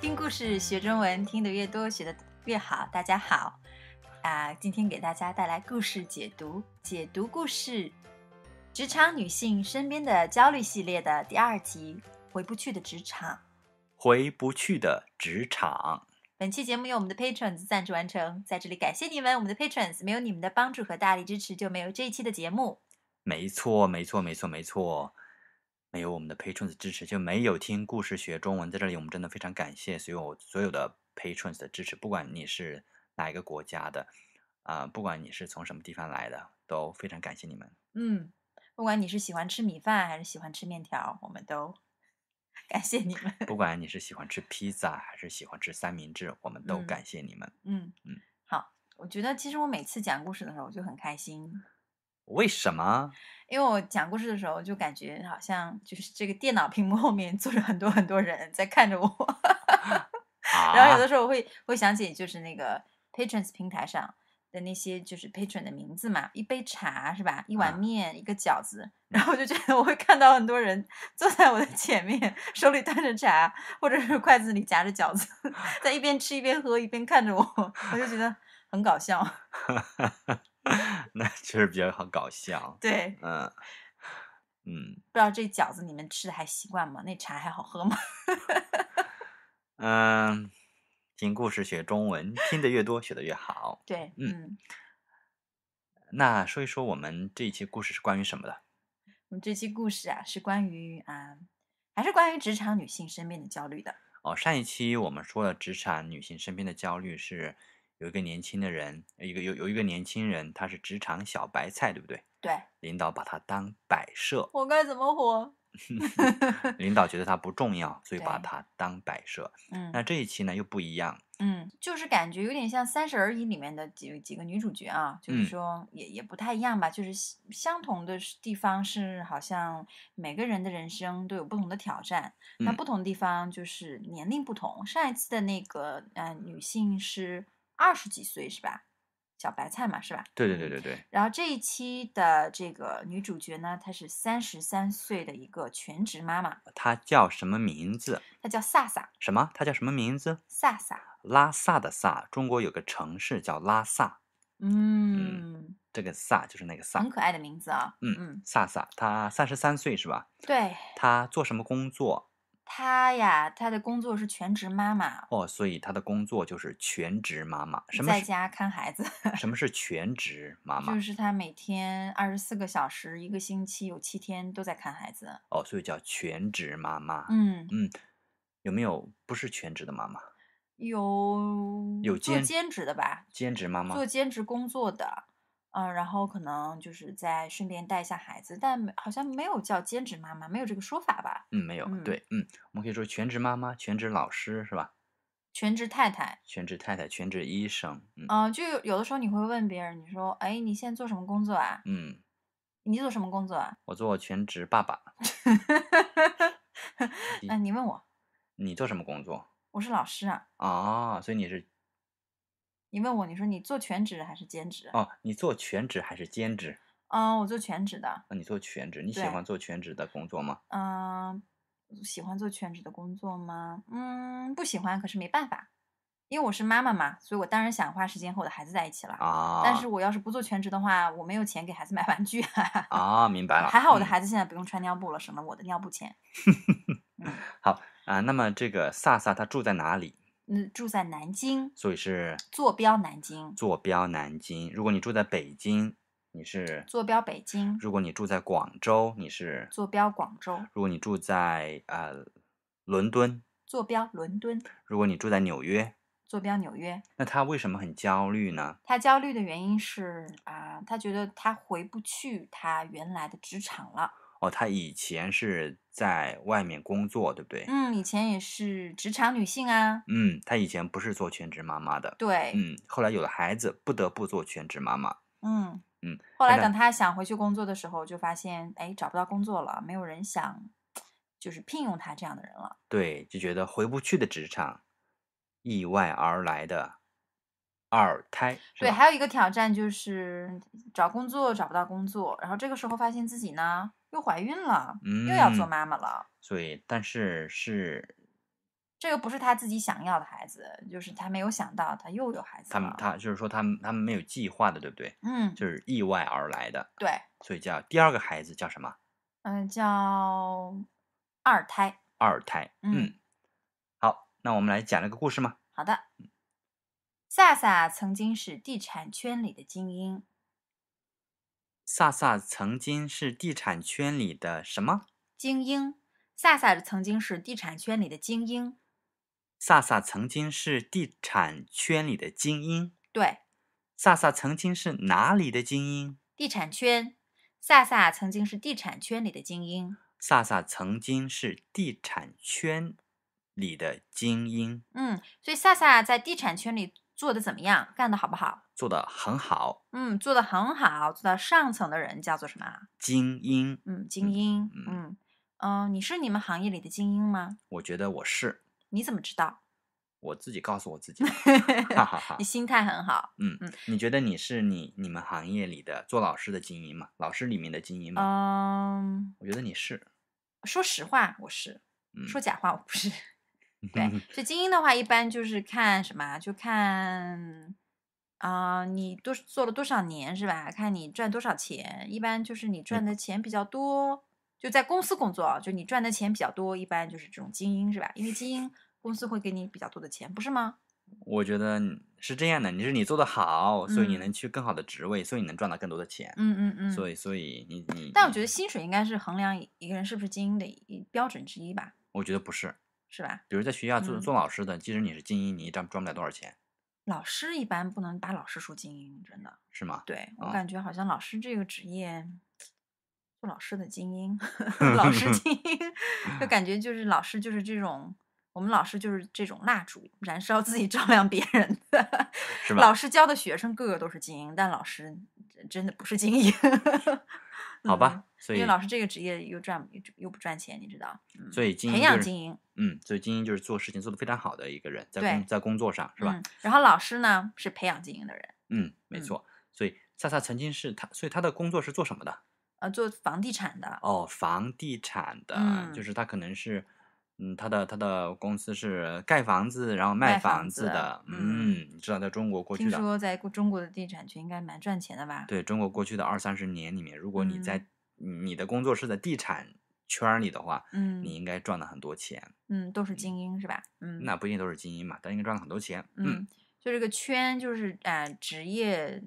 听故事学中文，听得越多学得越好。大家好，啊，今天给大家带来故事解读，解读故事，职场女性身边的焦虑系列的第二集《回不去的职场》。回不去的职场。本期节目由我们的 Patrons 赞助完成，在这里感谢你们，我们的 Patrons，没有你们的帮助和大力支持，就没有这一期的节目。没错，没错，没错，没错，没有我们的 Patrons 支持，就没有听故事学中文。在这里，我们真的非常感谢所有所有的 Patrons 的支持，不管你是哪一个国家的，啊，不管你是从什么地方来的，都非常感谢你们。嗯，不管你是喜欢吃米饭还是喜欢吃面条，我们都。感谢你们。不管你是喜欢吃披萨还是喜欢吃三明治，我们都感谢你们。嗯嗯，好，我觉得其实我每次讲故事的时候我就很开心。为什么？因为我讲故事的时候就感觉好像就是这个电脑屏幕后面坐着很多很多人在看着我，然后有的时候我会会想起就是那个 Patrons 平台上。的那些就是 patron 的名字嘛，一杯茶是吧？一碗面，一个饺子，然后我就觉得我会看到很多人坐在我的前面，手里端着茶，或者是筷子里夹着饺子，在一边吃一边喝一边看着我，我就觉得很搞笑。那确实比较好搞笑。对，嗯嗯。不知道这饺子你们吃的还习惯吗？那茶还好喝吗？嗯。听故事学中文，听得越多，学的越好。对，嗯，那说一说我们这一期故事是关于什么的？我们这期故事啊，是关于啊，还是关于职场女性身边的焦虑的？哦，上一期我们说了职场女性身边的焦虑是有一个年轻的人，一个有有一个年轻人，他是职场小白菜，对不对？对，领导把他当摆设，我该怎么活？领导觉得它不重要，所以把它当摆设。嗯，那这一期呢又不一样。嗯，就是感觉有点像三十而已里面的几几个女主角啊，就是说也也不太一样吧。就是相同的地方是，好像每个人的人生都有不同的挑战。那不同的地方就是年龄不同。上一次的那个呃女性是二十几岁是吧？小白菜嘛，是吧？对对对对对。然后这一期的这个女主角呢，她是三十三岁的一个全职妈妈。她叫什么名字？她叫萨萨。什么？她叫什么名字？萨萨，拉萨的萨。中国有个城市叫拉萨。嗯嗯，这个萨就是那个萨，很可爱的名字啊。嗯嗯，萨萨，她三十三岁是吧？对。她做什么工作？她呀，她的工作是全职妈妈哦，所以她的工作就是全职妈妈，什么在家看孩子？什么是全职 妈妈？就是她每天二十四个小时，一个星期有七天都在看孩子。哦，所以叫全职妈妈。嗯嗯，有没有不是全职的妈妈？有有做兼职的吧？兼职妈妈做兼职工作的。嗯，然后可能就是在顺便带一下孩子，但好像没有叫兼职妈妈，没有这个说法吧？嗯，没有。对，嗯，我们可以说全职妈妈、全职老师是吧？全职太太，全职太太，全职医生。嗯，就有的时候你会问别人，你说，哎，你现在做什么工作啊？嗯，你做什么工作啊？我做全职爸爸。那你问我，你做什么工作？我是老师啊。哦，所以你是？你问我，你说你做全职还是兼职？哦，你做全职还是兼职？嗯，我做全职的。那你做全职，你喜欢做全职的工作吗？嗯，喜欢做全职的工作吗？嗯，不喜欢，可是没办法，因为我是妈妈嘛，所以我当然想花时间和我的孩子在一起了。啊，但是我要是不做全职的话，我没有钱给孩子买玩具。啊，明白了。还好我的孩子现在不用穿尿布了，省了我的尿布钱。好啊，那么这个萨萨他住在哪里？嗯，住在南京，所以是坐标南京。坐标南京。如果你住在北京，你是坐标北京。如果你住在广州，你是坐标广州。如果你住在呃伦敦，坐标伦敦。如果你住在纽约，坐标纽约。那他为什么很焦虑呢？他焦虑的原因是啊，他觉得他回不去他原来的职场了。哦，她以前是在外面工作，对不对？嗯，以前也是职场女性啊。嗯，她以前不是做全职妈妈的。对。嗯，后来有了孩子，不得不做全职妈妈。嗯嗯。后来等她想回去工作的时候，就发现哎找不到工作了，没有人想就是聘用她这样的人了。对，就觉得回不去的职场，意外而来的二胎。对，还有一个挑战就是找工作找不到工作，然后这个时候发现自己呢。又怀孕了，又要做妈妈了。所以，但是是这个不是他自己想要的孩子，就是他没有想到他又有孩子了。他们他就是说他们他们没有计划的，对不对？嗯，就是意外而来的。对，所以叫第二个孩子叫什么？嗯，叫二胎。二胎。嗯，好，那我们来讲这个故事吗？好的。萨萨曾经是地产圈里的精英。萨萨曾经是地产圈里的什么精英？萨萨曾经是地产圈里的精英。萨萨曾经是地产圈里的精英。对，萨萨曾经是哪里的精英？地产圈。萨萨曾经是地产圈里的精英。萨萨曾经是地产圈里的精英。嗯，所以萨萨在地产圈里。做的怎么样？干的好不好？做的很好，嗯，做的很好。做到上层的人叫做什么？精英，嗯，精英，嗯，嗯，你是你们行业里的精英吗？我觉得我是。你怎么知道？我自己告诉我自己。你心态很好，嗯嗯。你觉得你是你你们行业里的做老师的精英吗？老师里面的精英吗？嗯，我觉得你是。说实话，我是。说假话，我不是。对，所以精英的话，一般就是看什么，就看啊，你多做了多少年是吧？看你赚多少钱，一般就是你赚的钱比较多，就在公司工作就你赚的钱比较多，一般就是这种精英是吧？因为精英公司会给你比较多的钱，不是吗？我觉得是这样的，你是你做的好，所以你能去更好的职位，所以你能赚到更多的钱。嗯嗯嗯。所以，所以你你，但我觉得薪水应该是衡量一个人是不是精英的标准之一吧？我觉得不是。是吧？比如在学校做做老师的，即使你是精英，你赚赚不了多少钱。老师一般不能把老师说精英，真的是吗？对我感觉好像老师这个职业，做老师的精英，老师 精英，就感觉就是老师就是这种，我们老师就是这种蜡烛，燃烧自己照亮别人，是吧？老师教的学生个个都是精英，但老师真的不是精英。好吧，因为老师这个职业又赚又不赚钱，你知道？所以培养精英，嗯，所以精英就是做事情做得非常好的一个人，在工在工作上是吧？然后老师呢是培养精英的人，嗯，没错。所以萨萨曾经是他，所以他的工作是做什么的？呃，做房地产的。哦，房地产的，就是他可能是。嗯，他的他的公司是盖房子，然后卖房子的。嗯，你知道，在中国过去，听说在中国的地产圈应该蛮赚钱的吧？对中国过去的二三十年里面，如果你在你的工作是在地产圈里的话，嗯，你应该赚了很多钱。嗯，都是精英是吧？嗯，那不一定都是精英嘛，但应该赚了很多钱。嗯，就这个圈就是啊，职业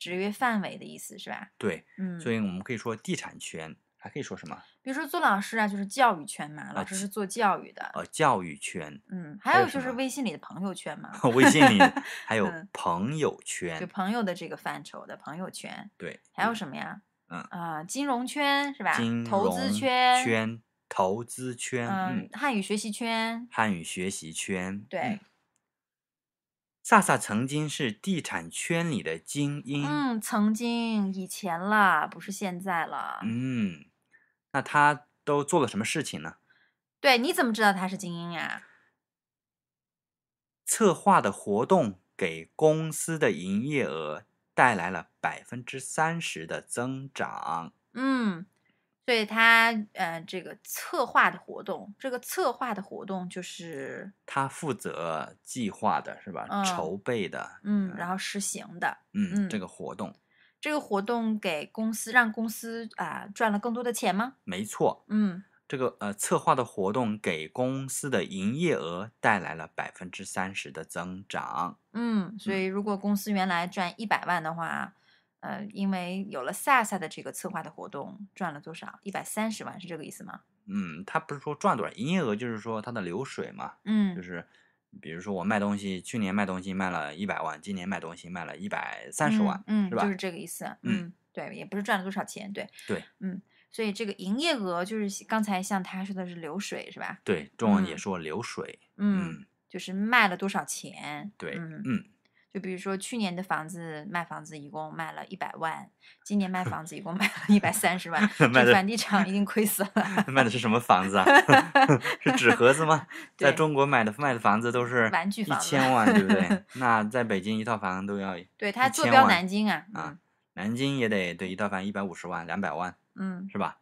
职业范围的意思是吧？对，嗯，所以我们可以说地产圈。还可以说什么？比如说做老师啊，就是教育圈嘛。老师是做教育的。呃，教育圈。嗯，还有就是微信里的朋友圈嘛。微信里 还有朋友圈，就朋友的这个范畴的朋友圈。对。还有什么呀？嗯啊，金融圈是吧？金融圈。圈，投资圈。嗯，汉语学习圈。汉语学习圈。对。萨萨曾经是地产圈里的精英。嗯，曾经以前了，不是现在了。嗯。那他都做了什么事情呢？对，你怎么知道他是精英呀？策划的活动给公司的营业额带来了百分之三十的增长。嗯，所以他，呃，这个策划的活动，这个策划的活动就是他负责计划的是吧？筹备的，嗯，然后实行的，嗯，这个活动。这个活动给公司让公司啊赚了更多的钱吗？没错，嗯，这个呃策划的活动给公司的营业额带来了百分之三十的增长。嗯，所以如果公司原来赚一百万的话，呃，因为有了萨萨的这个策划的活动，赚了多少？一百三十万是这个意思吗？嗯，他不是说赚多少营业额，就是说他的流水嘛。嗯，就是。比如说我卖东西，去年卖东西卖了一百万，今年卖东西卖了一百三十万，嗯，是吧？就是这个意思，嗯，对，也不是赚了多少钱，对，对，嗯，所以这个营业额就是刚才像他说的是流水，是吧？对，中文也说流水，嗯，就是卖了多少钱，对，嗯。就比如说去年的房子卖房子一共卖了一百万，今年卖房子一共卖了一百三十万，这房地产一定亏死了。卖的是什么房子啊？是纸盒子吗？在中国买的卖的房子都是玩具一千万，对不对？那在北京一套房都要，对它坐标南京啊啊，南京也得对一套房一百五十万两百万，嗯，是吧？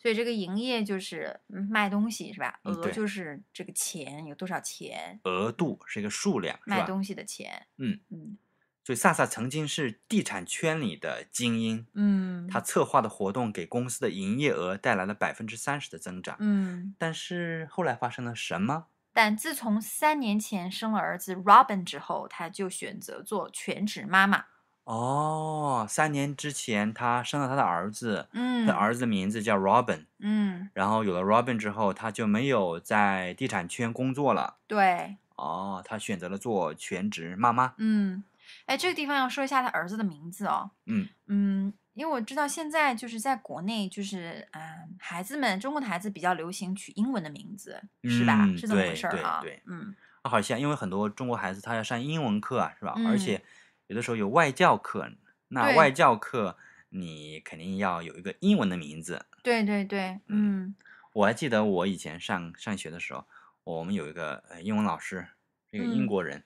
所以这个营业就是卖东西是吧？额就是这个钱有多少钱？额度是一个数量，卖东西的钱。嗯嗯。所以萨萨曾经是地产圈里的精英。嗯。他策划的活动给公司的营业额带来了百分之三十的增长。嗯。但是后来发生了什么？但自从三年前生了儿子 Robin 之后，他就选择做全职妈妈。哦，三年之前他生了他的儿子，嗯，儿子名字叫 Robin，嗯，然后有了 Robin 之后，他就没有在地产圈工作了，对，哦，他选择了做全职妈妈，嗯，哎，这个地方要说一下他儿子的名字哦，嗯嗯，因为我知道现在就是在国内就是啊，孩子们，中国的孩子比较流行取英文的名字，是吧？是这么回事啊？嗯，好像因为很多中国孩子他要上英文课啊，是吧？而且。有的时候有外教课，那外教课你肯定要有一个英文的名字。对对对，嗯，我还记得我以前上上学的时候，我们有一个呃英文老师，是个英国人，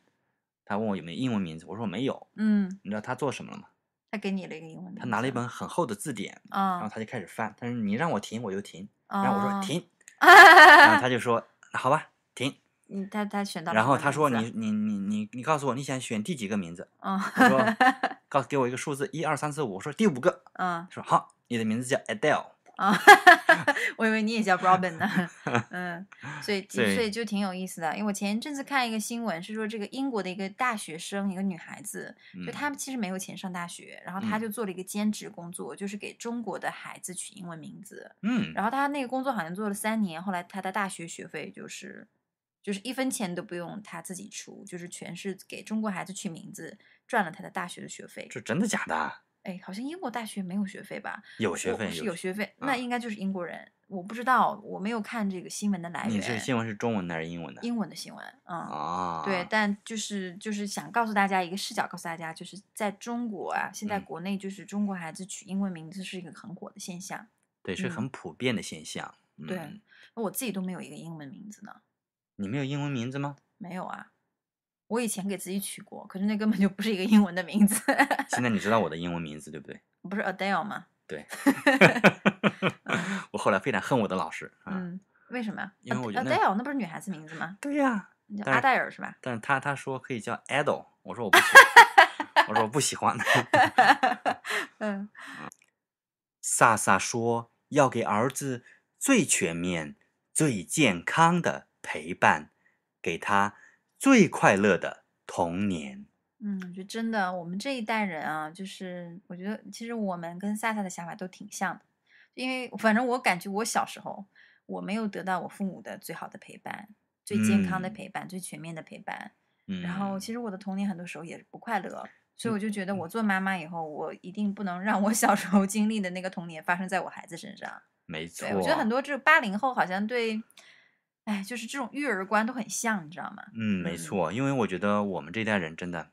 他问我有没有英文名字，我说没有。嗯，你知道他做什么了吗？他给你了一个英文。他拿了一本很厚的字典，然后他就开始翻，他说你让我停我就停，然后我说停，然后他就说好吧，停。你他他选到，然后他说你你你你你告诉我你想选第几个名字？嗯，说 告诉给我一个数字，一二三四五，我说第五个。嗯，说好，你的名字叫 Adele。啊哈哈，我以为你也叫 Robin 呢。嗯，所以所以就挺有意思的，因为我前一阵子看一个新闻，是说这个英国的一个大学生，一个女孩子，就她们其实没有钱上大学，然后她就做了一个兼职工作，就是给中国的孩子取英文名字。嗯，然后她那个工作好像做了三年，后来她的大学学费就是。就是一分钱都不用他自己出，就是全是给中国孩子取名字赚了他的大学的学费。这真的假的？哎，好像英国大学没有学费吧？有学费是有学费，那应该就是英国人。我不知道，我没有看这个新闻的来源。你是新闻是中文的还是英文的？英文的新闻。啊，对，但就是就是想告诉大家一个视角，告诉大家就是在中国啊，现在国内就是中国孩子取英文名字是一个很火的现象。对，是很普遍的现象。对，我自己都没有一个英文名字呢。你没有英文名字吗？没有啊，我以前给自己取过，可是那根本就不是一个英文的名字。现在你知道我的英文名字对不对？不是 Adele 吗？对。我后来非常恨我的老师。嗯，为什么？因为 Adele 那不是女孩子名字吗？对呀，叫阿黛尔是吧？但是他他说可以叫 Adele，我说我不，我说我不喜欢。嗯，萨萨说要给儿子最全面、最健康的。陪伴，给他最快乐的童年。嗯，就真的，我们这一代人啊，就是我觉得，其实我们跟萨萨的想法都挺像的。因为反正我感觉我小时候，我没有得到我父母的最好的陪伴、最健康的陪伴、最全面的陪伴。嗯。然后，其实我的童年很多时候也不快乐，所以我就觉得，我做妈妈以后，我一定不能让我小时候经历的那个童年发生在我孩子身上。没错。我觉得很多这八零后好像对。哎，就是这种育儿观都很像，你知道吗？嗯，没错，因为我觉得我们这代人真的，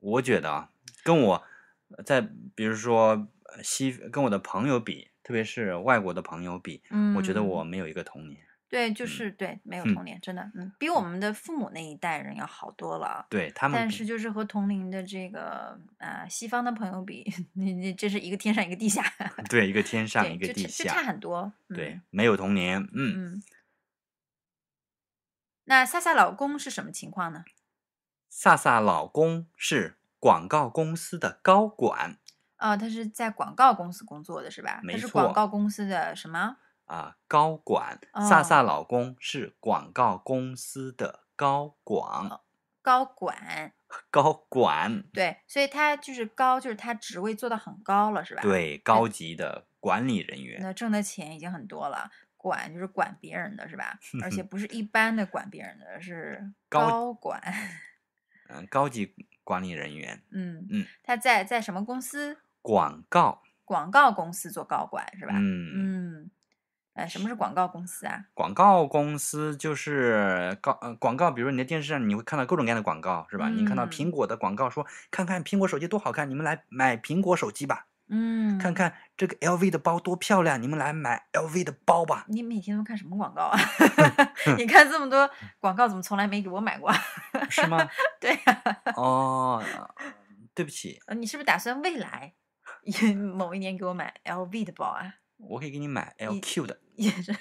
我觉得啊，跟我在，比如说西，跟我的朋友比，特别是外国的朋友比，我觉得我没有一个童年。对，就是对，没有童年，真的，嗯，比我们的父母那一代人要好多了。对他们，但是就是和同龄的这个呃西方的朋友比，你你这是一个天上一个地下。对，一个天上一个地下，就差很多。对，没有童年，嗯。那萨萨老公是什么情况呢？萨萨老公是广告公司的高管。哦，他是在广告公司工作的是吧？没错。广告公司的什么？啊，高管。萨萨老公是广告公司的高管。高管。高管。对，所以他就是高，就是他职位做到很高了，是吧？对，高级的管理人员。那挣的钱已经很多了。管就是管别人的是吧？而且不是一般的管别人的是 高管，嗯，高级管理人员。嗯嗯，他在在什么公司？广告，广告公司做高管是吧？嗯嗯。哎，什么是广告公司啊？广告公司就是高呃广告，比如你在电视上你会看到各种各样的广告是吧？你看到苹果的广告说看看苹果手机多好看，你们来买苹果手机吧。嗯，看看这个 LV 的包多漂亮，你们来买 LV 的包吧。你每天都看什么广告啊？你看这么多广告，怎么从来没给我买过？是吗？对呀。哦，对不起。你是不是打算未来某一年给我买 LV 的包啊？我可以给你买 LQ 的，也是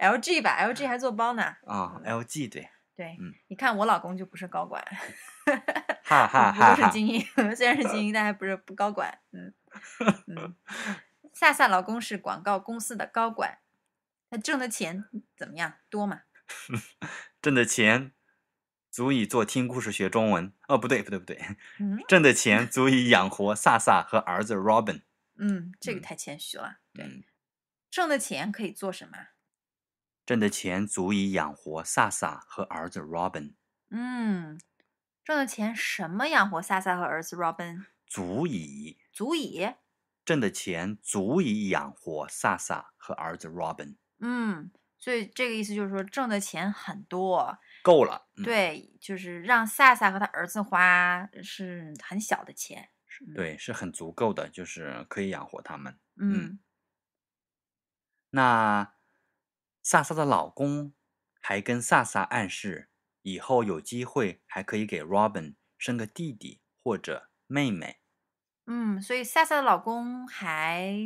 LG 吧？LG 还做包呢？啊，LG 对。对，你看我老公就不是高管，哈哈哈哈哈，是精英，虽然是精英，但还不是不高管，嗯，哈哈，萨萨老公是广告公司的高管，他挣的钱怎么样？多吗？挣的钱足以做听故事学中文，哦，不对不对不对，挣的钱足以养活萨萨和儿子 Robin。嗯，这个太谦虚了。对，挣的钱可以做什么？挣的钱足以养活萨萨和儿子 Robin。嗯，挣的钱什么养活萨萨和儿子 Robin？足以，足以。挣的钱足以养活萨萨和儿子 Robin。嗯，所以这个意思就是说，挣的钱很多，够了。对，就是让萨萨和他儿子花是很小的钱，对，是很足够的，就是可以养活他们。嗯，那。萨萨的老公还跟萨萨暗示，以后有机会还可以给 Robin 生个弟弟或者妹妹。嗯，所以萨萨的老公还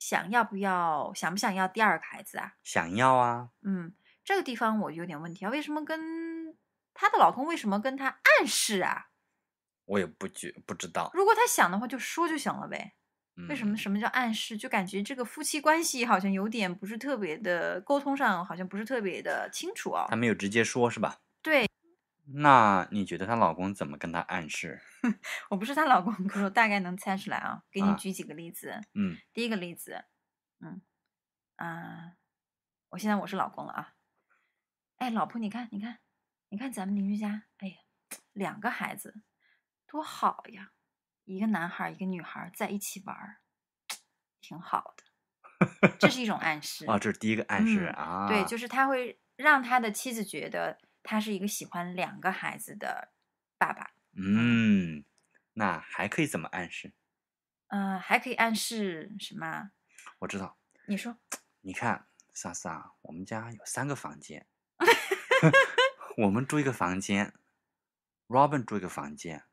想要不要，想不想要第二个孩子啊？想要啊。嗯，这个地方我有点问题啊，为什么跟她的老公，为什么跟她暗示啊？我也不觉不知道。如果他想的话，就说就行了呗。为什么什么叫暗示？就感觉这个夫妻关系好像有点不是特别的，沟通上好像不是特别的清楚啊。他没有直接说，是吧？对。那你觉得她老公怎么跟她暗示？我不是她老公，可是大概能猜出来啊。给你举几个例子。嗯。第一个例子，嗯啊，我现在我是老公了啊。哎，老婆，你看，你看，你看咱们邻居家，哎呀，两个孩子，多好呀。一个男孩，一个女孩在一起玩儿，挺好的。这是一种暗示啊，这是第一个暗示啊。对，就是他会让他的妻子觉得他是一个喜欢两个孩子的爸爸。嗯，那还可以怎么暗示？嗯，还可以暗示什么？我知道。你说。你看，萨萨，我们家有三个房间，我们住一个房间，Robin 住一个房间。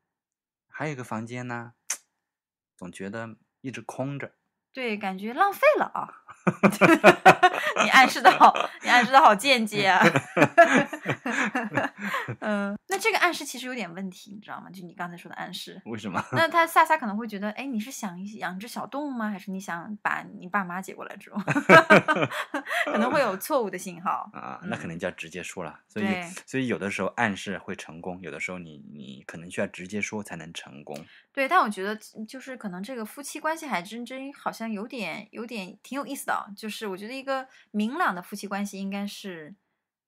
还有一个房间呢，总觉得一直空着，对，感觉浪费了啊。哈哈哈哈哈！你暗示的好，你暗示的好间接啊，哈哈哈哈哈！嗯，那这个暗示其实有点问题，你知道吗？就你刚才说的暗示，为什么？那他萨萨可能会觉得，哎，你是想养只小动物吗？还是你想把你爸妈接过来住？可能会有错误的信号啊，那可能就要直接说了。所以，所以有的时候暗示会成功，有的时候你你可能需要直接说才能成功。对，但我觉得就是可能这个夫妻关系还真真好像有点有点挺有意思的，就是我觉得一个明朗的夫妻关系应该是，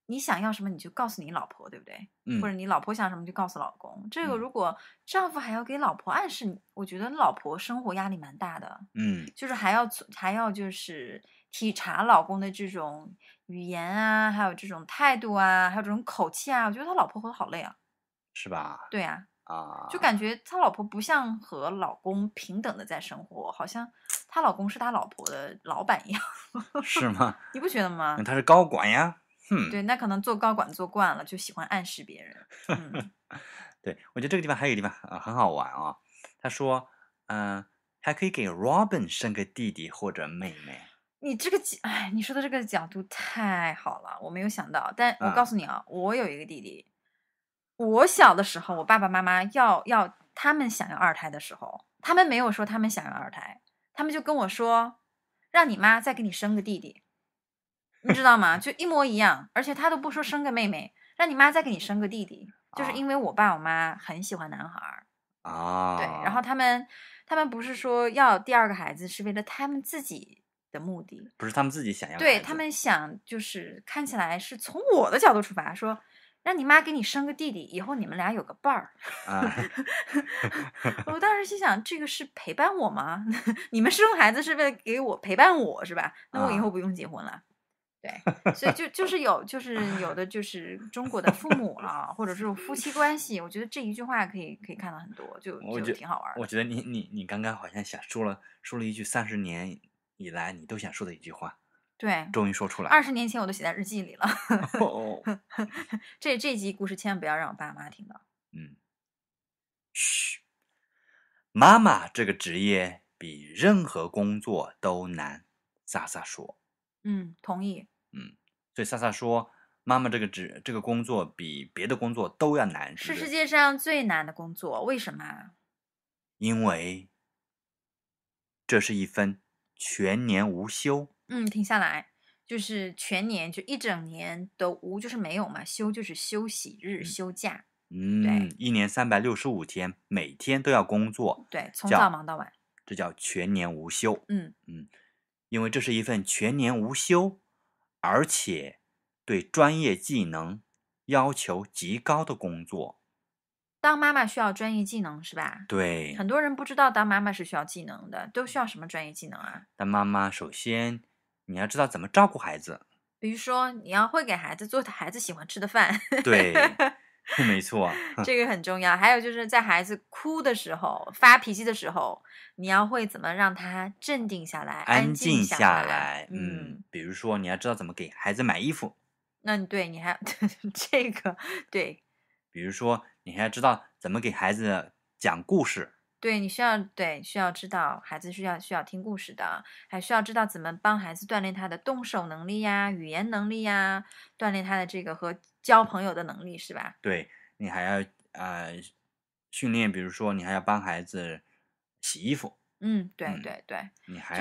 你想要什么你就告诉你老婆，对不对？嗯。或者你老婆想什么就告诉老公，这个如果丈夫还要给老婆暗示，我觉得老婆生活压力蛮大的。嗯。就是还要还要就是体察老公的这种语言啊，还有这种态度啊，还有这种口气啊，我觉得他老婆活得好累啊。是吧？对呀。啊，就感觉他老婆不像和老公平等的在生活，好像他老公是他老婆的老板一样。是吗？你不觉得吗？他是高管呀。对，那可能做高管做惯了，就喜欢暗示别人。对我觉得这个地方还有一个地方啊，很好玩啊。他说，嗯，还可以给 Robin 生个弟弟或者妹妹。你这个角，哎，你说的这个角度太好了，我没有想到。但我告诉你啊，我有一个弟弟。我小的时候，我爸爸妈妈要要他们想要二胎的时候，他们没有说他们想要二胎，他们就跟我说，让你妈再给你生个弟弟，你知道吗？就一模一样。而且他都不说生个妹妹，让你妈再给你生个弟弟，就是因为我爸我妈很喜欢男孩啊。对，然后他们他们不是说要第二个孩子是为了他们自己的目的，不是他们自己想要，对他们想就是看起来是从我的角度出发说。让你妈给你生个弟弟，以后你们俩有个伴儿。我当时心想，这个是陪伴我吗？你们生孩子是为了给我陪伴，我是吧？那我以后不用结婚了。对，所以就就是有就是有的就是中国的父母啊，或者是夫妻关系，我觉得这一句话可以可以看到很多，就就挺好玩。我觉得你你你刚刚好像想说了说了一句三十年以来你都想说的一句话。对，终于说出来。二十年前我都写在日记里了。这这集故事千万不要让我爸妈听到。嗯，嘘，妈妈这个职业比任何工作都难。萨萨说。嗯，同意。嗯，所以萨萨说，妈妈这个职这个工作比别的工作都要难，是世界上最难的工作。为什么？因为这是一份全年无休。嗯，停下来，就是全年就一整年的无就是没有嘛，休就是休息日、休假。嗯，对，一年三百六十五天，每天都要工作，对，从早忙到晚，这叫全年无休。嗯嗯，因为这是一份全年无休，而且对专业技能要求极高的工作。当妈妈需要专业技能是吧？对，很多人不知道当妈妈是需要技能的，都需要什么专业技能啊？当妈妈首先。你要知道怎么照顾孩子，比如说你要会给孩子做孩子喜欢吃的饭，对，没错，这个很重要。还有就是在孩子哭的时候、发脾气的时候，你要会怎么让他镇定下来、安静下来。嗯，比如说你要知道怎么给孩子买衣服，那对，你还 这个对，比如说你还要知道怎么给孩子讲故事。对你需要对需要知道孩子需要需要听故事的，还需要知道怎么帮孩子锻炼他的动手能力呀、语言能力呀，锻炼他的这个和交朋友的能力是吧？对你还要啊，训练，比如说你还要帮孩子洗衣服。嗯，对对对，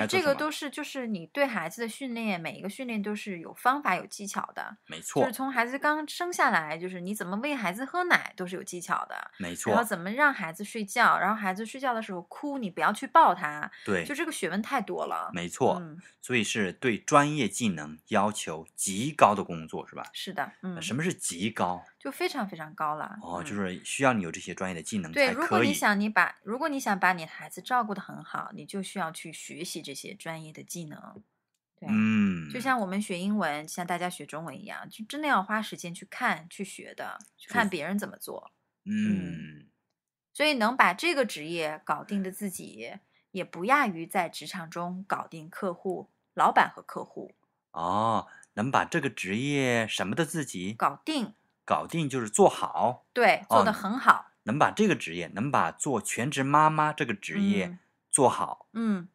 就这个都是就是你对孩子的训练，每一个训练都是有方法有技巧的，没错。就是从孩子刚生下来，就是你怎么喂孩子喝奶都是有技巧的，没错。然后怎么让孩子睡觉，然后孩子睡觉的时候哭，你不要去抱他，对，就这个学问太多了，没错。所以是对专业技能要求极高的工作，是吧？是的，嗯，什么是极高？就非常非常高了哦，就是需要你有这些专业的技能。对，如果你想你把如果你想把你的孩子照顾的很好，你就需要去学习这些专业的技能。对，嗯，就像我们学英文，像大家学中文一样，就真的要花时间去看、去学的，去看别人怎么做。嗯，所以能把这个职业搞定的自己，也不亚于在职场中搞定客户、老板和客户。哦，能把这个职业什么的自己搞定。搞定就是做好，对，做得很好，能把这个职业，能把做全职妈妈这个职业做好，嗯，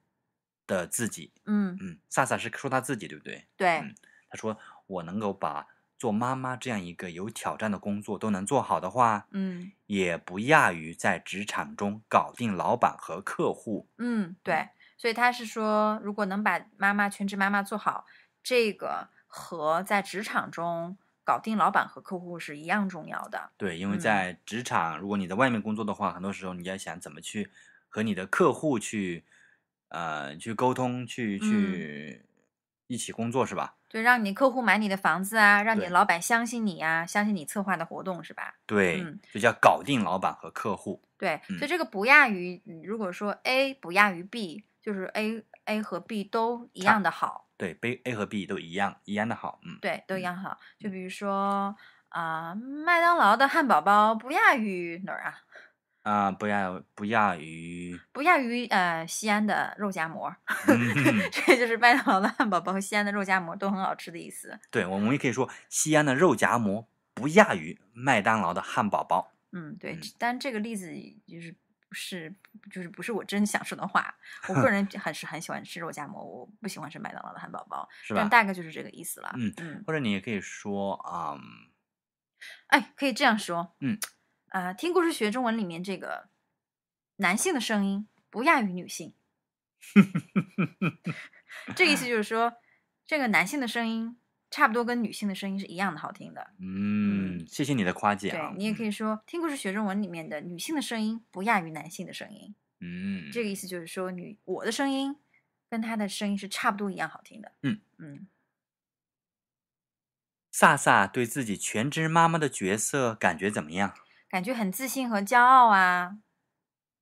的自己，嗯嗯，萨萨是说他自己对不对？对，他说我能够把做妈妈这样一个有挑战的工作都能做好的话，嗯，也不亚于在职场中搞定老板和客户，嗯，对，所以他是说，如果能把妈妈全职妈妈做好，这个和在职场中。搞定老板和客户是一样重要的。对，因为在职场，如果你在外面工作的话，很多时候你要想怎么去和你的客户去，呃，去沟通，去去一起工作，是吧？就让你客户买你的房子啊，让你老板相信你呀，相信你策划的活动，是吧？对，就叫搞定老板和客户。对，所以这个不亚于，如果说 A 不亚于 B，就是 A A 和 B 都一样的好。对，杯 A 和 B 都一样，一样的好，嗯。对，都一样好。就比如说啊，麦当劳的汉堡包不亚于哪儿啊？啊，不亚不亚于不亚于呃，西安的肉夹馍。这就是麦当劳的汉堡包和西安的肉夹馍都很好吃的意思。对，我们也可以说西安的肉夹馍不亚于麦当劳的汉堡包。嗯，对，但这个例子就是。不是，就是不是我真想说的话。我个 人很是很喜欢吃肉夹馍，我不喜欢吃麦当劳的汉堡包，但大概就是这个意思了。嗯嗯，或者你也可以说啊，哎，可以这样说。嗯啊，听故事学中文里面这个男性的声音不亚于女性，这意思就是说这个男性的声音。差不多跟女性的声音是一样的好听的。嗯，谢谢你的夸奖。对，你也可以说《听故事学中文》里面的女性的声音不亚于男性的声音。嗯，这个意思就是说，女我的声音跟他的声音是差不多一样好听的。嗯嗯。萨萨对自己全职妈妈的角色感觉怎么样？感觉很自信和骄傲啊，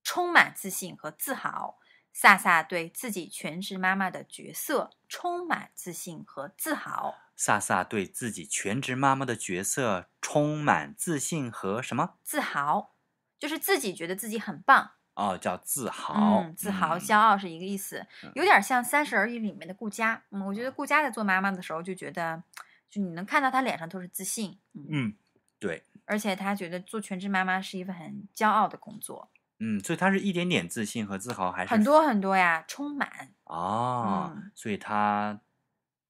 充满自信和自豪。萨萨对自己全职妈妈的角色充满自信和自豪。萨萨对自己全职妈妈的角色充满自信和什么？自豪，就是自己觉得自己很棒哦，叫自豪，自豪、骄傲是一个意思，有点像《三十而已》里面的顾佳。嗯，我觉得顾佳在做妈妈的时候就觉得，就你能看到她脸上都是自信。嗯，对，而且她觉得做全职妈妈是一份很骄傲的工作。嗯，所以她是一点点自信和自豪，还是很多很多呀，充满哦。所以她。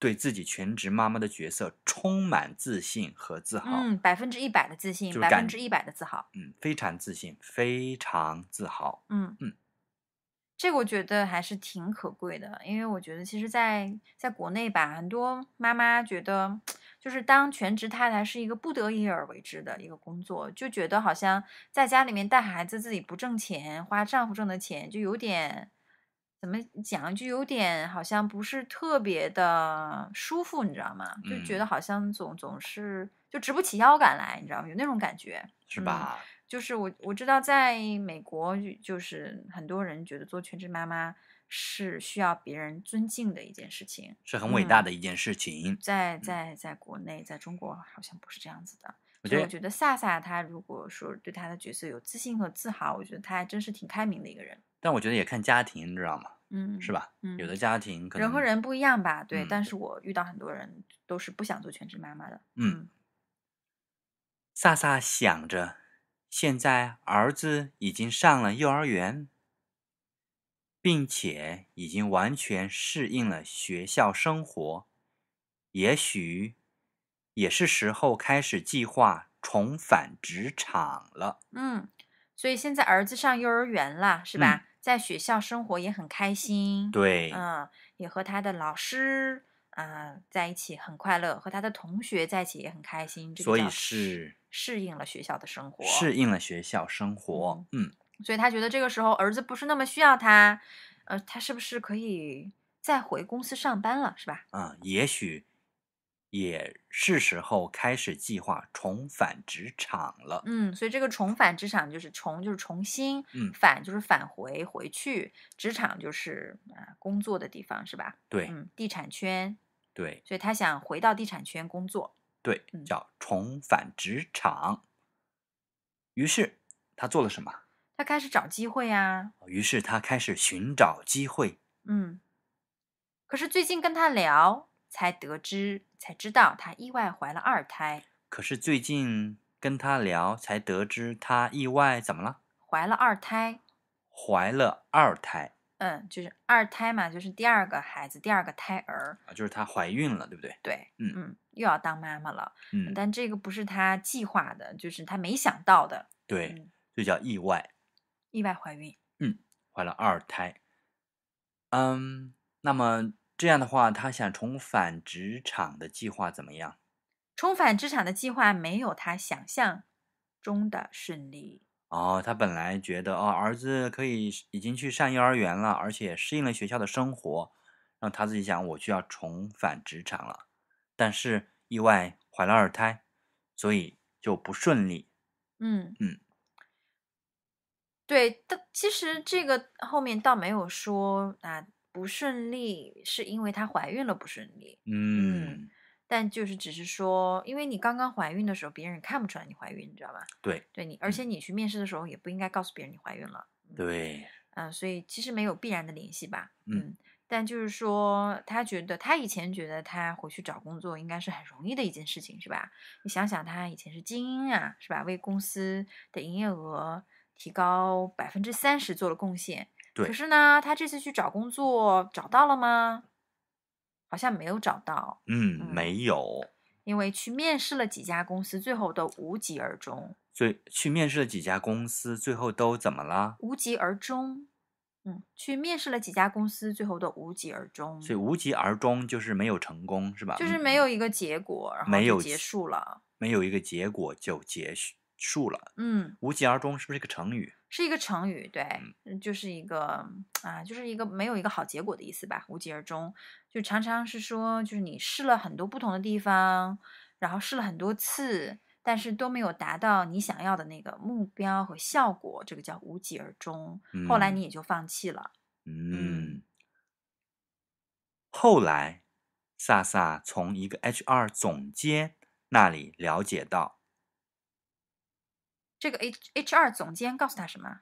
对自己全职妈妈的角色充满自信和自豪，嗯，百分之一百的自信，百分之一百的自豪，嗯，非常自信，非常自豪，嗯嗯，这个我觉得还是挺可贵的，因为我觉得其实，在在国内吧，很多妈妈觉得，就是当全职太太是一个不得已而为之的一个工作，就觉得好像在家里面带孩子，自己不挣钱，花丈夫挣的钱，就有点。怎么讲，就有点好像不是特别的舒服，你知道吗？就觉得好像总总是就直不起腰杆来，你知道吗？有那种感觉，是吧？就是我我知道，在美国就是很多人觉得做全职妈妈是需要别人尊敬的一件事情，是很伟大的一件事情。在在在国内，在中国好像不是这样子的。我觉得，我觉得萨萨他如果说对他的角色有自信和自豪，我觉得他还真是挺开明的一个人。但我觉得也看家庭，你知道吗？嗯，是吧？有的家庭，人和人不一样吧？对。但是我遇到很多人都是不想做全职妈妈的。嗯。萨萨想着，现在儿子已经上了幼儿园，并且已经完全适应了学校生活，也许也是时候开始计划重返职场了。嗯。所以现在儿子上幼儿园了，是吧？在学校生活也很开心，对，嗯，也和他的老师啊在一起很快乐，和他的同学在一起也很开心，所以是适应了学校的生活，适应了学校生活，嗯，所以他觉得这个时候儿子不是那么需要他，呃，他是不是可以再回公司上班了，是吧？嗯，也许。也是时候开始计划重返职场了。嗯，所以这个重返职场就是重就是重新，返就是返回回去，职场就是啊工作的地方是吧？对，嗯，地产圈，对，所以他想回到地产圈工作。对，叫重返职场。于是他做了什么？他开始找机会呀。于是他开始寻找机会。嗯，可是最近跟他聊。才得知，才知道她意外怀了二胎。可是最近跟她聊，才得知她意外怎么了？怀了二胎。怀了二胎，嗯，就是二胎嘛，就是第二个孩子，第二个胎儿啊，就是她怀孕了，对不对？对，嗯嗯，又要当妈妈了。嗯，但这个不是她计划的，就是她没想到的。对，就叫意外。意外怀孕。嗯，怀了二胎。嗯，那么。这样的话，他想重返职场的计划怎么样？重返职场的计划没有他想象中的顺利。哦，他本来觉得，哦，儿子可以已经去上幼儿园了，而且适应了学校的生活，然后他自己想，我就要重返职场了。但是意外怀了二胎，所以就不顺利。嗯嗯，对，但其实这个后面倒没有说啊。不顺利是因为她怀孕了，不顺利。嗯，但就是只是说，因为你刚刚怀孕的时候，别人看不出来你怀孕，你知道吧？对，对你，而且你去面试的时候也不应该告诉别人你怀孕了。对，嗯，所以其实没有必然的联系吧。嗯，但就是说，他觉得他以前觉得他回去找工作应该是很容易的一件事情，是吧？你想想，他以前是精英啊，是吧？为公司的营业额提高百分之三十做了贡献。可是呢，他这次去找工作找到了吗？好像没有找到。嗯，没有。因为去面试了几家公司，最后都无疾而终。最去面试了几家公司，最后都怎么了？无疾而终。嗯，去面试了几家公司，最后都无疾而终。所以无疾而终就是没有成功，是吧？就是没有一个结果，然后没有结束了。没有一个结果就结束了。嗯，无疾而终是不是一个成语？是一个成语，对，就是一个啊，就是一个没有一个好结果的意思吧，无疾而终。就常常是说，就是你试了很多不同的地方，然后试了很多次，但是都没有达到你想要的那个目标和效果，这个叫无疾而终。后来你也就放弃了。嗯，后来萨萨从一个 HR 总监那里了解到。这个 H H R 总监告诉他什么？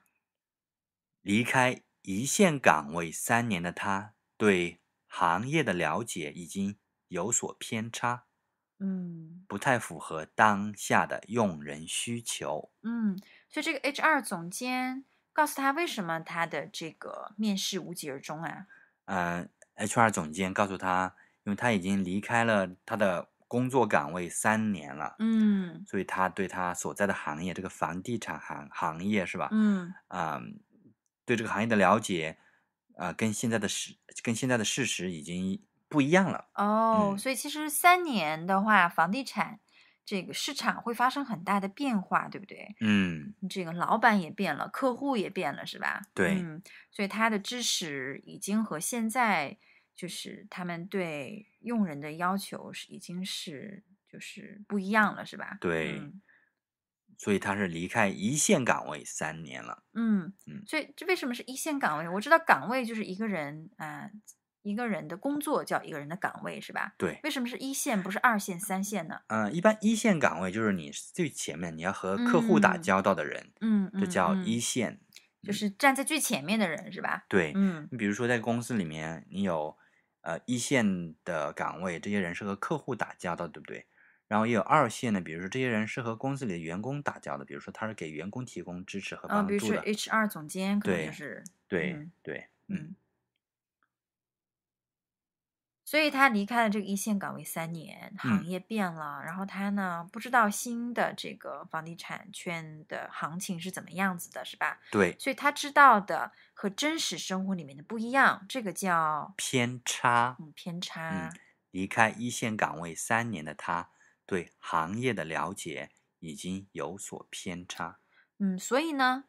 离开一线岗位三年的他，对行业的了解已经有所偏差，嗯，不太符合当下的用人需求，嗯。所以这个 H R 总监告诉他，为什么他的这个面试无疾而终啊？嗯，H R 总监告诉他，因为他已经离开了他的。工作岗位三年了，嗯，所以他对他所在的行业，这个房地产行行业是吧？嗯，啊，对这个行业的了解啊，跟现在的事，跟现在的事实已经不一样了。哦，所以其实三年的话，房地产这个市场会发生很大的变化，对不对？嗯，这个老板也变了，客户也变了，是吧？对，所以他的知识已经和现在。就是他们对用人的要求是已经是就是不一样了，是吧？对，所以他是离开一线岗位三年了。嗯嗯，所以这为什么是一线岗位？我知道岗位就是一个人啊，一个人的工作叫一个人的岗位，是吧？对。为什么是一线不是二线、三线呢？嗯，一般一线岗位就是你最前面你要和客户打交道的人，嗯，这叫一线，就是站在最前面的人，是吧？对，嗯，你比如说在公司里面，你有呃，一线的岗位，这些人是和客户打交道，对不对？然后也有二线的，比如说这些人是和公司里的员工打交道，比如说他是给员工提供支持和帮助的。比如说 HR 总监可能就是对对，嗯。所以他离开了这个一线岗位三年，行业变了，然后他呢不知道新的这个房地产圈的行情是怎么样子的，是吧？对。所以他知道的和真实生活里面的不一样，这个叫偏差。嗯，偏差。离开一线岗位三年的他，对行业的了解已经有所偏差。嗯，所以呢？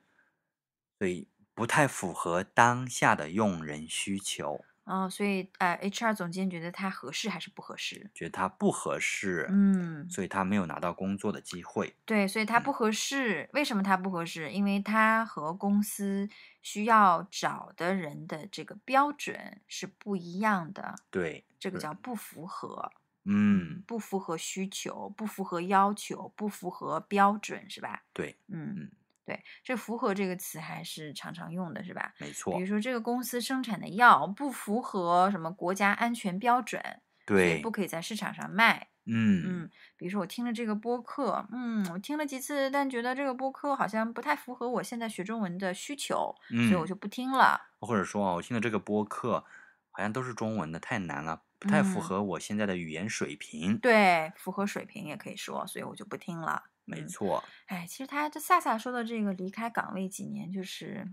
所以不太符合当下的用人需求。哦，所以呃，HR 总监觉得他合适还是不合适？觉得他不合适，嗯，所以他没有拿到工作的机会。对，所以他不合适。为什么他不合适？因为他和公司需要找的人的这个标准是不一样的。对，这个叫不符合，嗯，不符合需求，不符合要求，不符合标准，是吧？对，嗯。对，这“符合”这个词还是常常用的是吧？没错。比如说，这个公司生产的药不符合什么国家安全标准，对，不可以在市场上卖。嗯嗯。比如说，我听了这个播客，嗯，我听了几次，但觉得这个播客好像不太符合我现在学中文的需求，所以我就不听了。或者说，啊，我听的这个播客好像都是中文的，太难了，不太符合我现在的语言水平。对，符合水平也可以说，所以我就不听了。没错，哎，其实他这萨萨说的这个离开岗位几年，就是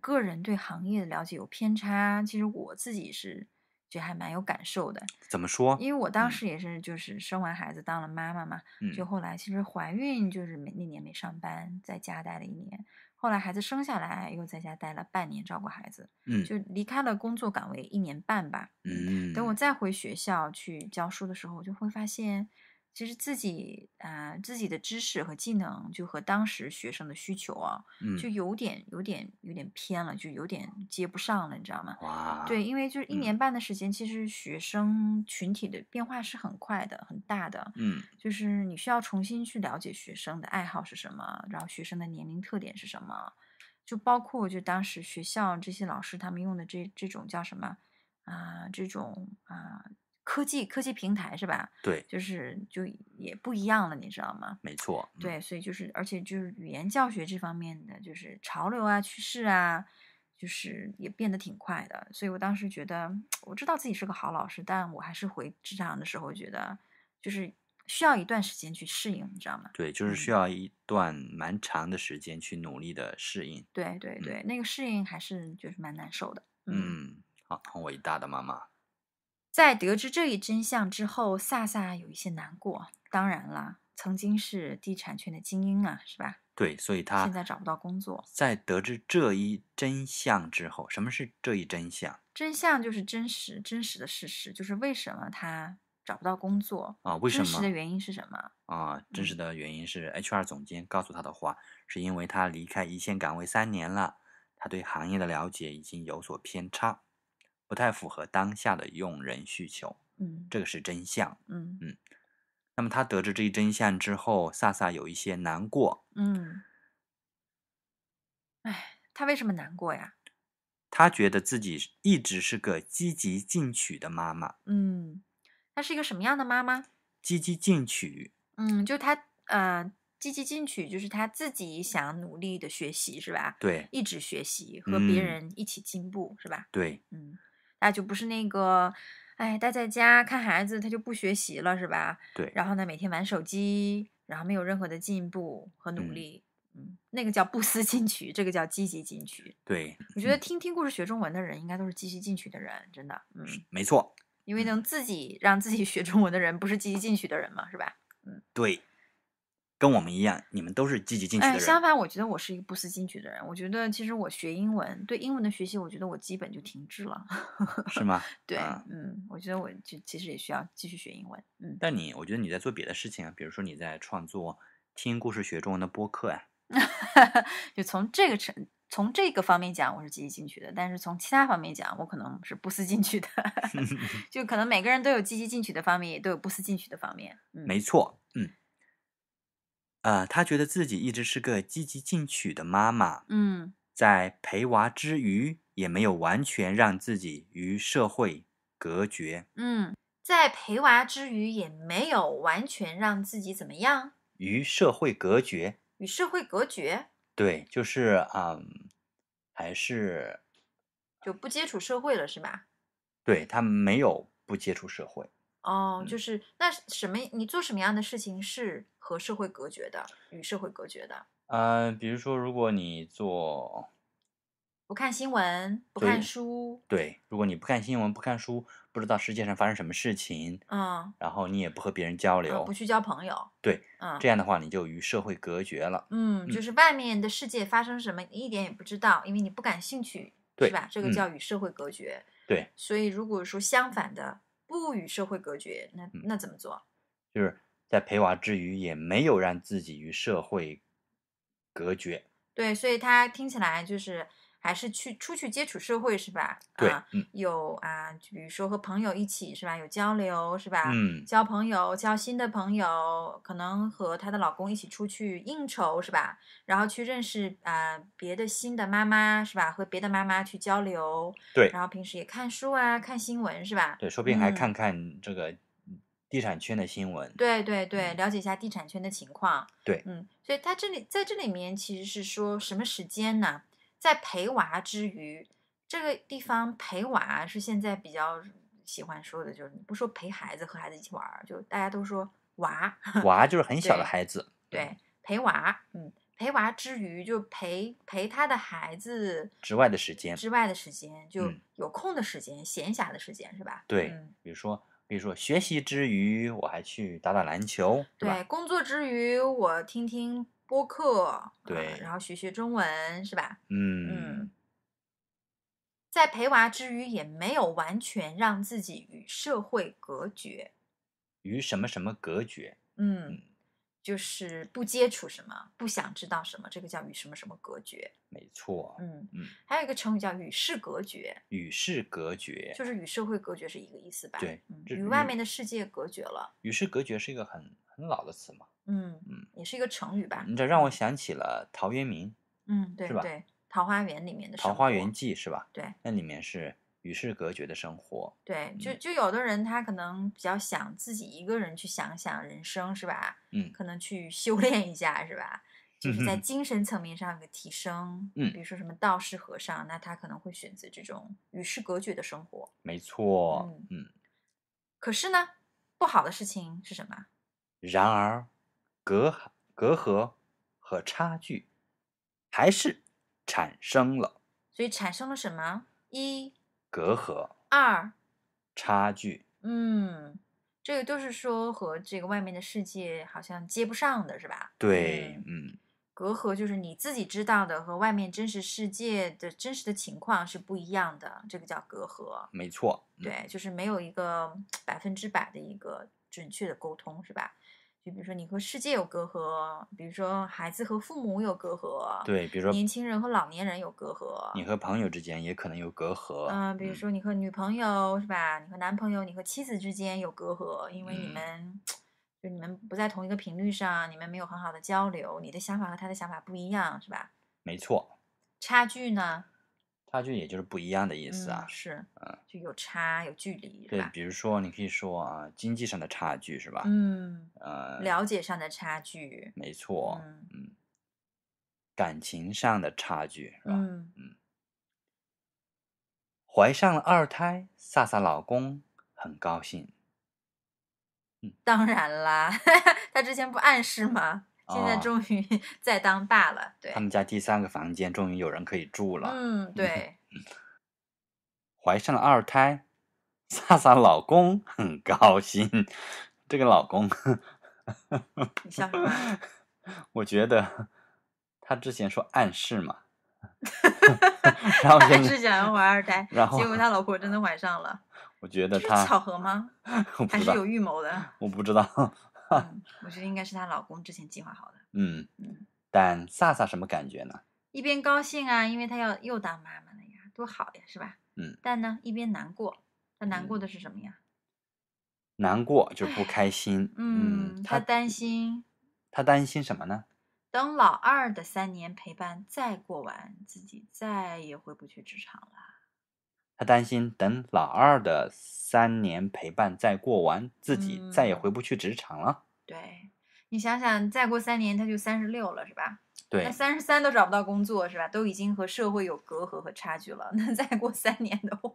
个人对行业的了解有偏差。其实我自己是觉得还蛮有感受的。怎么说？因为我当时也是，就是生完孩子当了妈妈嘛，就后来其实怀孕就是那年没上班，在家待了一年。后来孩子生下来，又在家待了半年照顾孩子，嗯，就离开了工作岗位一年半吧。嗯，等我再回学校去教书的时候，我就会发现。其实自己啊，自己的知识和技能就和当时学生的需求啊，就有点、有点、有点偏了，就有点接不上了，你知道吗？哇！对，因为就是一年半的时间，其实学生群体的变化是很快的、很大的。嗯，就是你需要重新去了解学生的爱好是什么，然后学生的年龄特点是什么，就包括就当时学校这些老师他们用的这这种叫什么啊，这种啊。科技科技平台是吧？对，就是就也不一样了，你知道吗？没错，对，所以就是，而且就是语言教学这方面的，就是潮流啊、趋势啊，就是也变得挺快的。所以我当时觉得，我知道自己是个好老师，但我还是回职场的时候，觉得就是需要一段时间去适应，你知道吗？对，就是需要一段蛮长的时间去努力的适应。对对对，那个适应还是就是蛮难受的。嗯，好宏伟大的妈妈。在得知这一真相之后，萨萨有一些难过。当然了，曾经是地产圈的精英啊，是吧？对，所以他现在找不到工作。在得知这一真相之后，什么是这一真相？真相就是真实，真实的事实就是为什么他找不到工作啊？为什么？真实的原因是什么啊？真实的原因是 HR 总监告诉他的话，是因为他离开一线岗位三年了，他对行业的了解已经有所偏差。不太符合当下的用人需求，嗯，这个是真相，嗯嗯。那么他得知这一真相之后，萨萨有一些难过，嗯，哎，他为什么难过呀？他觉得自己一直是个积极进取的妈妈，嗯，她是一个什么样的妈妈？积极进取，嗯，就她，嗯，积极进取，就是她自己想努力的学习，是吧？对，一直学习和别人一起进步，是吧？对，嗯。那就不是那个，哎，待在家看孩子，他就不学习了，是吧？对。然后呢，每天玩手机，然后没有任何的进步和努力。嗯，那个叫不思进取，这个叫积极进取。对，我觉得听听故事学中文的人，应该都是积极进取的人，真的。嗯，没错。因为能自己让自己学中文的人，不是积极进取的人嘛，是吧？嗯，对。跟我们一样，你们都是积极进取的人。相反，我觉得我是一个不思进取的人。我觉得其实我学英文，对英文的学习，我觉得我基本就停滞了，是吗？对，嗯，我觉得我就其实也需要继续学英文。嗯，但你，我觉得你在做别的事情，比如说你在创作听故事学中文的播客呀，就从这个成。从这个方面讲，我是积极进取的。但是从其他方面讲，我可能是不思进取的。就可能每个人都有积极进取的方面，也都有不思进取的方面。没错，嗯。呃，她觉得自己一直是个积极进取的妈妈。嗯，在陪娃之余，也没有完全让自己与社会隔绝。嗯，在陪娃之余，也没有完全让自己怎么样？与社会隔绝？与社会隔绝？对，就是啊，还是就不接触社会了，是吧？对，他没有不接触社会。哦，就是那什么，你做什么样的事情是和社会隔绝的？与社会隔绝的，嗯，比如说，如果你做不看新闻、不看书，对，如果你不看新闻、不看书，不知道世界上发生什么事情，嗯，然后你也不和别人交流，不去交朋友，对，嗯，这样的话你就与社会隔绝了，嗯，就是外面的世界发生什么，你一点也不知道，因为你不感兴趣，是吧？这个叫与社会隔绝，对。所以如果说相反的。不与社会隔绝，那那怎么做？就是在陪娃之余，也没有让自己与社会隔绝。对，所以他听起来就是。还是去出去接触社会是吧？对，有啊，比如说和朋友一起是吧？有交流是吧？嗯，交朋友，交新的朋友，可能和她的老公一起出去应酬是吧？然后去认识啊别的新的妈妈是吧？和别的妈妈去交流，对。然后平时也看书啊，看新闻是吧？对，说不定还看看这个地产圈的新闻。对对对，了解一下地产圈的情况。对，嗯，所以他这里在这里面其实是说什么时间呢？在陪娃之余，这个地方陪娃是现在比较喜欢说的，就是不说陪孩子和孩子一起玩儿，就大家都说娃娃就是很 小的孩子。对，陪娃，嗯，陪娃之余就陪陪他的孩子之外的时间，之外的时间就有空的时间、闲暇的时间是吧？对，比如说比如说学习之余我还去打打篮球，对工作之余我听听。播客，对，然后学学中文，是吧？嗯嗯，在陪娃之余，也没有完全让自己与社会隔绝。与什么什么隔绝？嗯，就是不接触什么，不想知道什么，这个叫与什么什么隔绝？没错。嗯嗯，还有一个成语叫与世隔绝。与世隔绝，就是与社会隔绝是一个意思吧？对，与外面的世界隔绝了。与世隔绝是一个很很老的词嘛？嗯嗯，也是一个成语吧。你这让我想起了陶渊明。嗯，对，是吧？对，《桃花源》里面的《桃花源记》是吧？对，那里面是与世隔绝的生活。对，就就有的人他可能比较想自己一个人去想想人生，是吧？嗯，可能去修炼一下，是吧？就是在精神层面上有个提升。嗯，比如说什么道士和尚，那他可能会选择这种与世隔绝的生活。没错。嗯。可是呢，不好的事情是什么？然而。隔隔阂和差距，还是产生了，所以产生了什么？一隔阂，二差距。嗯，这个都是说和这个外面的世界好像接不上的是吧？对，嗯，隔阂就是你自己知道的和外面真实世界的真实的情况是不一样的，这个叫隔阂。没错，对，就是没有一个百分之百的一个准确的沟通，是吧？就比如说你和世界有隔阂，比如说孩子和父母有隔阂，对，比如说年轻人和老年人有隔阂，你和朋友之间也可能有隔阂，嗯，比如说你和女朋友是吧？你和男朋友、你和妻子之间有隔阂，因为你们就你们不在同一个频率上，你们没有很好的交流，你的想法和他的想法不一样，是吧？没错。差距呢？差距也就是不一样的意思啊，是，嗯，就有差有距离，对，比如说你可以说啊，经济上的差距是吧？嗯，呃，了解上的差距，没错，嗯嗯，感情上的差距是吧？嗯嗯，怀上了二胎，萨萨老公很高兴，嗯，当然啦，他之前不暗示吗？现在终于 在当爸了，对。他们家第三个房间终于有人可以住了，嗯，对。怀上了二胎，萨萨老公很高兴。这个老公，你笑。我觉得他之前说暗示嘛，然后暗示想要怀二胎，然后结果他老婆真的怀上了。我觉得这是巧合吗？还是有预谋的？我不知道。我觉得应该是她老公之前计划好的。嗯嗯，但萨萨什么感觉呢？一边高兴啊，因为她要又当妈妈了呀，多好呀，是吧？嗯。但呢，一边难过。她难过的是什么呀？难过就是不开心。嗯，她担心。她担心什么呢？等老二的三年陪伴再过完，自己再也回不去职场了。他担心，等老二的三年陪伴再过完，自己再也回不去职场了。对你想想，再过三年他就三十六了，是吧？对，那三十三都找不到工作，是吧？都已经和社会有隔阂和差距了。那再过三年的话，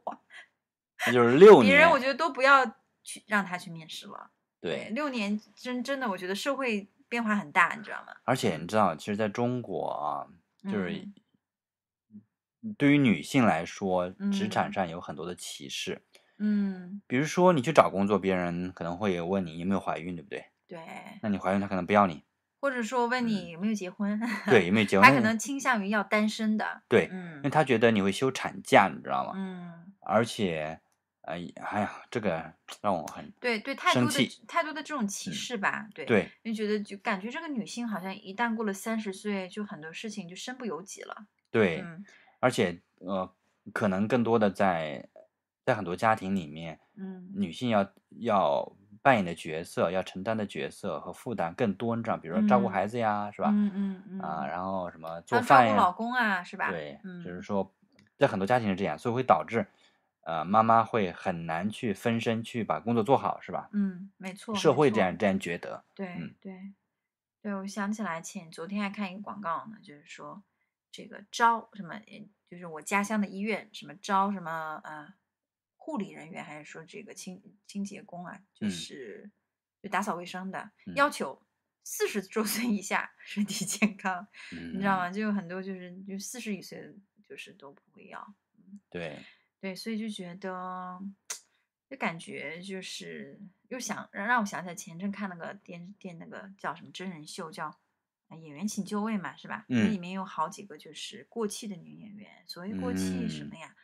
那就是六年。别人我觉得都不要去让他去面试了。对，六年真真的，我觉得社会变化很大，你知道吗？而且你知道，其实在中国啊，就是。对于女性来说，职场上有很多的歧视，嗯，比如说你去找工作，别人可能会问你有没有怀孕，对不对？对，那你怀孕他可能不要你，或者说问你有没有结婚，对，有没有结 婚，他可能倾向于要单身的，对，因为他觉得你会休产假，你知道吗？嗯，而且，哎，哎呀，这个让我很对对，太多的太多的这种歧视吧，对对，就觉得就感觉这个女性好像一旦过了三十岁，就很多事情就身不由己了，对，嗯。而且，呃，可能更多的在，在很多家庭里面，嗯，女性要要扮演的角色、要承担的角色和负担更多。你知道，比如说照顾孩子呀，是吧？嗯嗯嗯。啊，然后什么做饭？照顾老公啊，是吧？对，就是说，在很多家庭是这样，所以会导致，呃，妈妈会很难去分身去把工作做好，是吧？嗯，没错。社会这样这样觉得。对对对，我想起来，前昨天还看一个广告呢，就是说。这个招什么？就是我家乡的医院，什么招什么啊？护理人员还是说这个清清洁工啊？就是就打扫卫生的，要求四十周岁以下，身体健康，你知道吗？就有很多就是就四十以岁的就是都不会要。对对，所以就觉得就感觉就是又想让让我想起来前阵看那个电电那个叫什么真人秀叫。演员请就位嘛，是吧？那里面有好几个就是过气的女演员。所谓过气什么呀？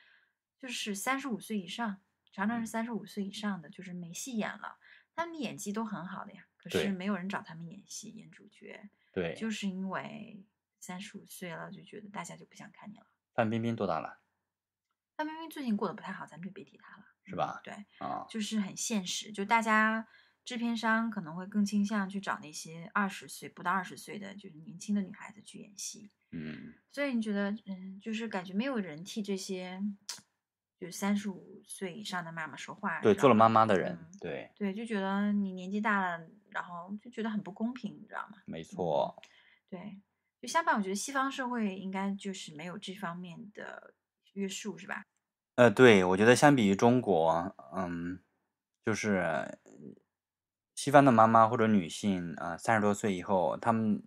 就是三十五岁以上，常常是三十五岁以上的，就是没戏演了。他们演技都很好的呀，可是没有人找他们演戏演主角。对，就是因为三十五岁了，就觉得大家就不想看你了。范冰冰多大了？范冰冰最近过得不太好，咱们就别提她了，是吧？对，啊，就是很现实，就大家。制片商可能会更倾向去找那些二十岁不到二十岁的，就是年轻的女孩子去演戏。嗯所以你觉得，嗯，就是感觉没有人替这些，就是三十五岁以上的妈妈说话。对，做了妈妈的人，对。对，就觉得你年纪大了，然后就觉得很不公平，你知道吗？没错。对，就相反，我觉得西方社会应该就是没有这方面的约束，是吧？呃，对我觉得相比于中国，嗯，就是。西方的妈妈或者女性啊，三十多岁以后，她们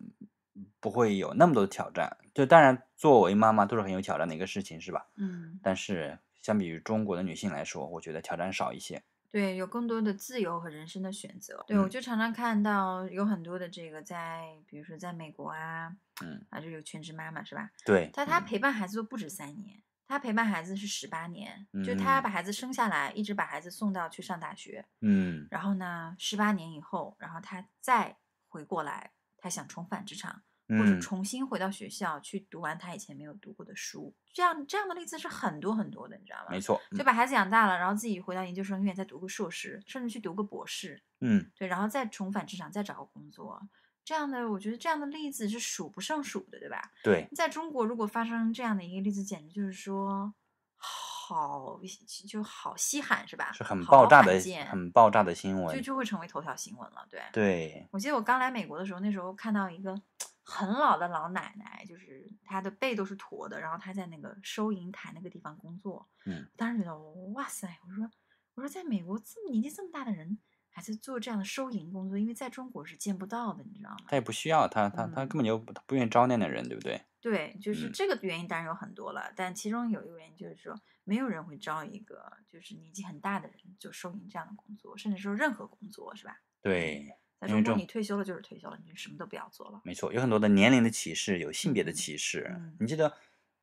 不会有那么多挑战。就当然，作为妈妈都是很有挑战的一个事情，是吧？嗯。但是，相比于中国的女性来说，我觉得挑战少一些。对，有更多的自由和人生的选择。对，我就常常看到有很多的这个，在比如说在美国啊，嗯，啊，就有全职妈妈，是吧？对。但她陪伴孩子都不止三年。他陪伴孩子是十八年，就他把孩子生下来，一直把孩子送到去上大学，嗯，然后呢，十八年以后，然后他再回过来，他想重返职场，或者重新回到学校去读完他以前没有读过的书，这样这样的例子是很多很多的，你知道吗？没错，就把孩子养大了，然后自己回到研究生院再读个硕士，甚至去读个博士，嗯，对，然后再重返职场，再找个工作。这样的，我觉得这样的例子是数不胜数的，对吧？对，在中国如果发生这样的一个例子，简直就是说好就好稀罕，是吧？是很爆炸的，很爆炸的新闻，就就会成为头条新闻了，对。对。我记得我刚来美国的时候，那时候看到一个很老的老奶奶，就是她的背都是驼的，然后她在那个收银台那个地方工作。嗯。当时觉得哇塞，我说我说在美国这么年纪这么大的人。还在做这样的收银工作，因为在中国是见不到的，你知道吗？他也不需要他，他他根本就不不愿意招那样的人，对不对？对，就是这个原因当然有很多了，但其中有一个原因就是说，没有人会招一个就是年纪很大的人做收银这样的工作，甚至说任何工作，是吧？对，在中国你退休了就是退休了，你就什么都不要做了。没错，有很多的年龄的歧视，有性别的歧视。你记得，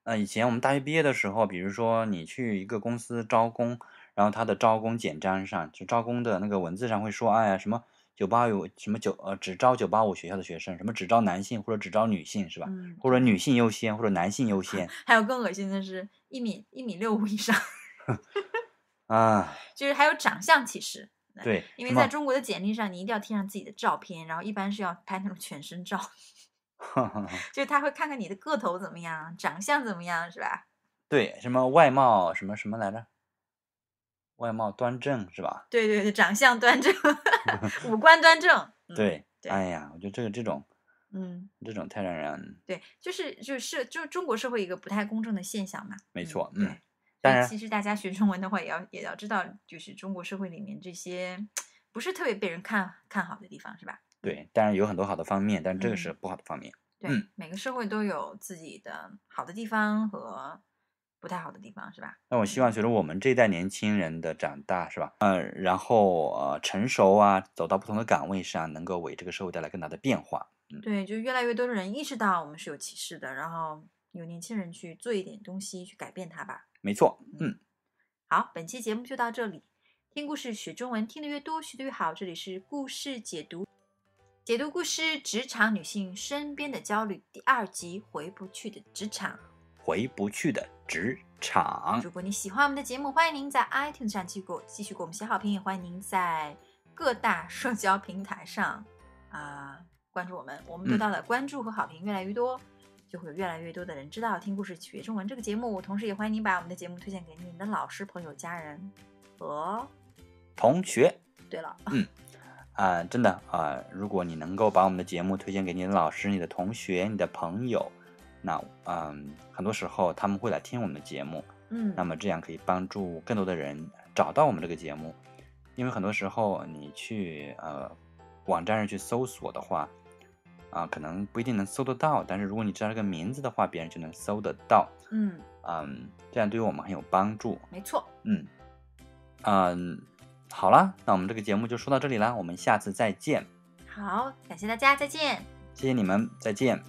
呃，以前我们大学毕业的时候，比如说你去一个公司招工。然后他的招工简章上，就招工的那个文字上会说，哎呀，什么九八五什么九呃，只招九八五学校的学生，什么只招男性或者只招女性是吧？或者女性优先或者男性优先。还有更恶心的是一米一米六五以上，啊，就是还有长相歧视。对，因为在中国的简历上，你一定要贴上自己的照片，然后一般是要拍那种全身照，就是他会看看你的个头怎么样，长相怎么样是吧？对，什么外貌什么什么来着？外貌端正是吧？对对对，长相端正，五官端正。对。哎呀，我觉得这个这种，嗯，这种太让人……对，就是就是就中国社会一个不太公正的现象嘛。没错，嗯，当然，其实大家学中文的话，也要也要知道，就是中国社会里面这些不是特别被人看看好的地方，是吧？对，当然有很多好的方面，但这个是不好的方面。对，每个社会都有自己的好的地方和。不太好的地方是吧？那我希望随着我们这一代年轻人的长大是吧？嗯，然后呃成熟啊，走到不同的岗位上，能够为这个社会带来更大的变化。嗯，对，就越来越多的人意识到我们是有歧视的，然后有年轻人去做一点东西去改变它吧。没错，嗯。好，本期节目就到这里。听故事学中文，听得越多学得越好。这里是故事解读，解读故事：职场女性身边的焦虑第二集——回不去的职场，回不去的。职场。如果你喜欢我们的节目，欢迎您在 iTunes 上继过继续给我们写好评，也欢迎您在各大社交平台上啊关注我们。我们得到的关注和好评越来越多，就会有越来越多的人知道听故事学中文这个节目。同时也欢迎您把我们的节目推荐给您的老师、朋友、家人和同学。对了，嗯，啊，真的啊，如果你能够把我们的节目推荐给你的老师、你的同学、你的朋友。那嗯，很多时候他们会来听我们的节目，嗯，那么这样可以帮助更多的人找到我们这个节目，因为很多时候你去呃网站上去搜索的话，啊，可能不一定能搜得到，但是如果你知道这个名字的话，别人就能搜得到，嗯嗯，这样对于我们很有帮助，没错，嗯嗯，好了，那我们这个节目就说到这里了，我们下次再见，好，感谢大家，再见，谢谢你们，再见。